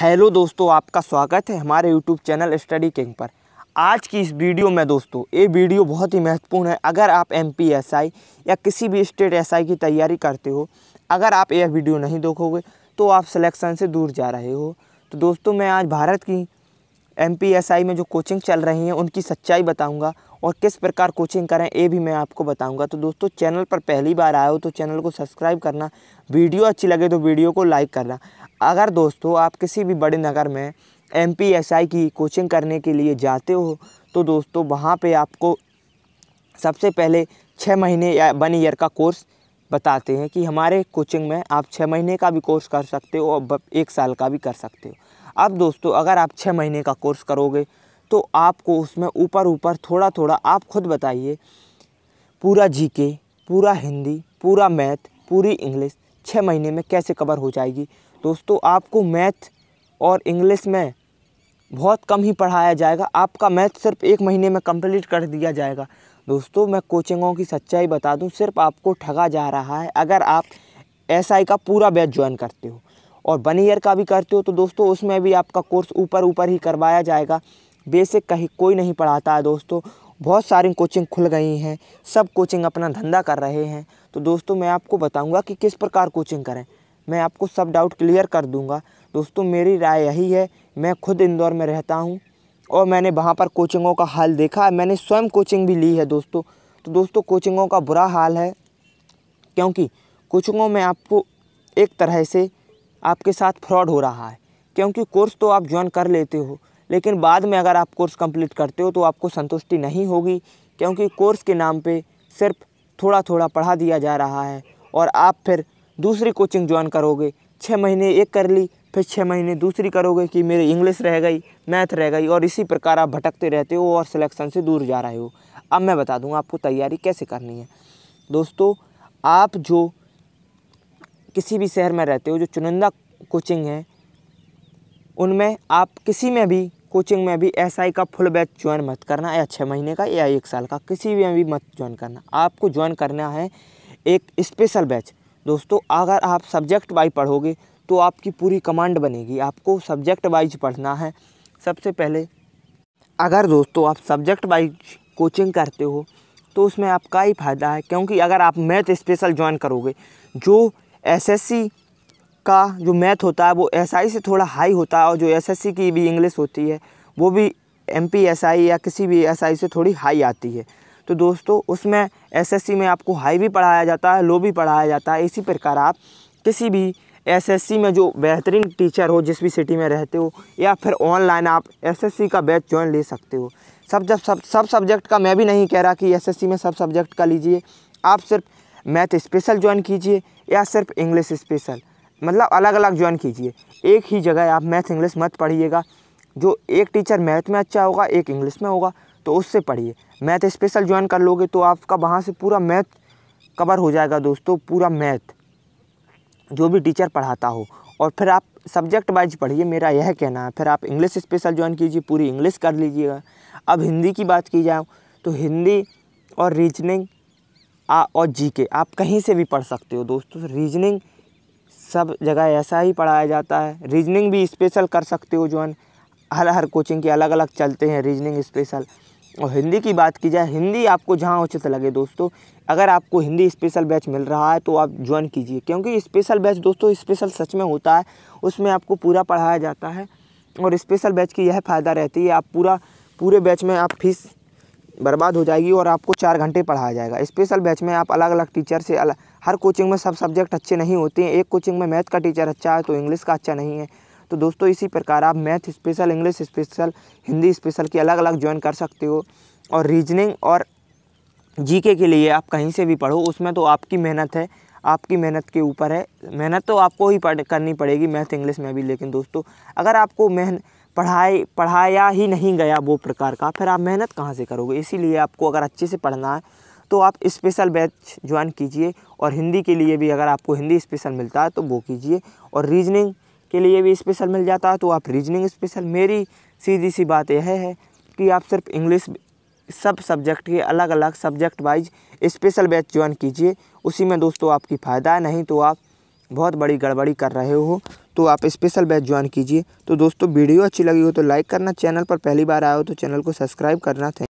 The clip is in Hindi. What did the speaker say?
हेलो दोस्तों आपका स्वागत है हमारे यूट्यूब चैनल स्टडी किंग पर आज की इस वीडियो में दोस्तों ये वीडियो बहुत ही महत्वपूर्ण है अगर आप एम पी एस आई या किसी भी स्टेट एस आई की तैयारी करते हो अगर आप यह वीडियो नहीं देखोगे तो आप सिलेक्शन से दूर जा रहे हो तो दोस्तों मैं आज भारत की एम पी एस आई में जो कोचिंग चल रही हैं उनकी सच्चाई बताऊँगा और किस प्रकार कोचिंग करें ये भी मैं आपको बताऊंगा तो दोस्तों चैनल पर पहली बार आए हो तो चैनल को सब्सक्राइब करना वीडियो अच्छी लगे तो वीडियो को लाइक करना अगर दोस्तों आप किसी भी बड़े नगर में एम की कोचिंग करने के लिए जाते हो तो दोस्तों वहाँ पे आपको सबसे पहले छः महीने या वन ईयर का कोर्स बताते हैं कि हमारे कोचिंग में आप छः महीने का भी कोर्स कर सकते हो और एक साल का भी कर सकते हो अब दोस्तों अगर आप छः महीने का कोर्स करोगे तो आपको उसमें ऊपर ऊपर थोड़ा थोड़ा आप खुद बताइए पूरा जीके पूरा हिंदी पूरा मैथ पूरी इंग्लिश छः महीने में कैसे कवर हो जाएगी दोस्तों आपको मैथ और इंग्लिश में बहुत कम ही पढ़ाया जाएगा आपका मैथ सिर्फ एक महीने में कंप्लीट कर दिया जाएगा दोस्तों मैं कोचिंगों की सच्चाई बता दूं सिर्फ आपको ठगा जा रहा है अगर आप एस का पूरा बैच ज्वाइन करते हो और वन ईयर का भी करते हो तो दोस्तों उसमें भी आपका कोर्स ऊपर ऊपर ही करवाया जाएगा बेसिक कहीं कोई नहीं पढ़ाता है दोस्तों बहुत सारी कोचिंग खुल गई हैं सब कोचिंग अपना धंधा कर रहे हैं तो दोस्तों मैं आपको बताऊँगा कि किस प्रकार कोचिंग करें मैं आपको सब डाउट क्लियर कर दूंगा दोस्तों मेरी राय यही है मैं खुद इंदौर में रहता हूँ और मैंने वहाँ पर कोचिंगों का हाल देखा है मैंने स्वयं कोचिंग भी ली है दोस्तों तो दोस्तों कोचिंगों का बुरा हाल है क्योंकि कोचिंगों में आपको एक तरह से आपके साथ फ्रॉड हो रहा है क्योंकि कोर्स तो आप ज्वाइन कर लेते हो लेकिन बाद में अगर आप कोर्स कंप्लीट करते हो तो आपको संतुष्टि नहीं होगी क्योंकि कोर्स के नाम पे सिर्फ थोड़ा थोड़ा पढ़ा दिया जा रहा है और आप फिर दूसरी कोचिंग ज्वाइन करोगे छः महीने एक कर ली फिर छः महीने दूसरी करोगे कि मेरे इंग्लिश रह गई मैथ रह गई और इसी प्रकार आप भटकते रहते हो और सिलेक्शन से दूर जा रहे हो अब मैं बता दूँगा आपको तैयारी कैसे करनी है दोस्तों आप जो किसी भी शहर में रहते हो जो चुनिंदा कोचिंग है उनमें आप किसी में भी कोचिंग में भी एस का फुल बैच ज्वाइन मत करना या छः महीने का या एक साल का किसी में भी मत ज्वाइन करना आपको ज्वाइन करना है एक स्पेशल बैच दोस्तों अगर आप सब्जेक्ट वाइज पढ़ोगे तो आपकी पूरी कमांड बनेगी आपको सब्जेक्ट वाइज पढ़ना है सबसे पहले अगर दोस्तों आप सब्जेक्ट वाइज कोचिंग करते हो तो उसमें आपका ही फ़ायदा है क्योंकि अगर आप मैथ स्पेशल ज्वाइन करोगे जो एसएससी का जो मैथ होता है वो एसआई से थोड़ा हाई होता है और जो एसएससी की भी इंग्लिश होती है वो भी एम पी एस आई या किसी भी एस आई से थोड़ी हाई आती है तो दोस्तों उसमें एसएससी में आपको हाई भी पढ़ाया जाता है लो भी पढ़ाया जाता है इसी प्रकार आप किसी भी एसएससी में जो बेहतरीन टीचर हो जिस भी सिटी में रहते हो या फिर ऑनलाइन आप एसएससी का बैच ज्वाइन ले सकते हो सब जब सब सब सब्जेक्ट का मैं भी नहीं कह रहा कि एसएससी में सब सब्जेक्ट का लीजिए आप सिर्फ मैथ स्पेशल ज्वाइन कीजिए या सिर्फ इंग्लिश स्पेशल मतलब अलग अलग ज्वाइन कीजिए एक ही जगह आप मैथ इंग्लिश मत पढ़िएगा जो एक टीचर मैथ में अच्छा होगा एक इंग्लिश में होगा तो उससे पढ़िए मैथ स्पेशल ज्वाइन कर लोगे तो आपका वहाँ से पूरा मैथ कवर हो जाएगा दोस्तों पूरा मैथ जो भी टीचर पढ़ाता हो और फिर आप सब्जेक्ट वाइज पढ़िए मेरा यह कहना है फिर आप इंग्लिश स्पेशल ज्वाइन कीजिए पूरी इंग्लिश कर लीजिएगा अब हिंदी की बात की जाए तो हिंदी और रीजनिंग आ, और जीके आप कहीं से भी पढ़ सकते हो दोस्तों रीजनिंग सब जगह ऐसा ही पढ़ाया जाता है रीजनिंग भी स्पेशल कर सकते हो ज्वाइन हर हर कोचिंग के अलग अलग चलते हैं रीजनिंग स्पेशल और हिंदी की बात की जाए हिंदी आपको जहाँ उचित लगे दोस्तों अगर आपको हिंदी स्पेशल बैच मिल रहा है तो आप ज्वाइन कीजिए क्योंकि स्पेशल बैच दोस्तों स्पेशल सच में होता है उसमें आपको पूरा पढ़ाया जाता है और स्पेशल बैच की यह फ़ायदा रहती है आप पूरा पूरे बैच में आप फीस बर्बाद हो जाएगी और आपको चार घंटे पढ़ाया जाएगा स्पेशल बैच में आप अलग अलग टीचर से अलग हर कोचिंग में सब सब्जेक्ट अच्छे नहीं होते हैं एक कोचिंग में मैथ का टीचर अच्छा है तो इंग्लिश का अच्छा नहीं है तो दोस्तों इसी प्रकार आप math special English special Hindi special की अलग अलग ज्वाइन कर सकते हो और रीजनिंग और जीके के लिए आप कहीं से भी पढ़ो उसमें तो आपकी मेहनत है आपकी मेहनत के ऊपर है मेहनत तो आपको ही पढ़ करनी पड़ेगी मैथ इंग्लिश में भी लेकिन दोस्तों अगर आपको मेहन पढ़ाई पढ़ाया ही नहीं गया वो प्रकार का फिर आप मेहनत कहाँ से करोगे इसीलिए आपको अगर अच्छे से पढ़ना है तो आप स्पेशल बैच ज्वाइन कीजिए और हिंदी के लिए भी अगर आपको हिंदी स्पेशल मिलता है तो वो कीजिए और रीजनिंग के लिए भी स्पेशल मिल जाता है तो आप रीजनिंग स्पेशल मेरी सीधी सी बात यह है कि आप सिर्फ इंग्लिश सब सब्जेक्ट के अलग अलग subject wise special batch join कीजिए उसी में दोस्तों आपकी फ़ायदा है नहीं तो आप बहुत बड़ी गड़बड़ी कर रहे हो तो आप स्पेशल बैच ज्वाइन कीजिए तो दोस्तों वीडियो अच्छी लगी हो तो लाइक करना चैनल पर पहली बार आए हो तो चैनल को सब्सक्राइब करना थैंक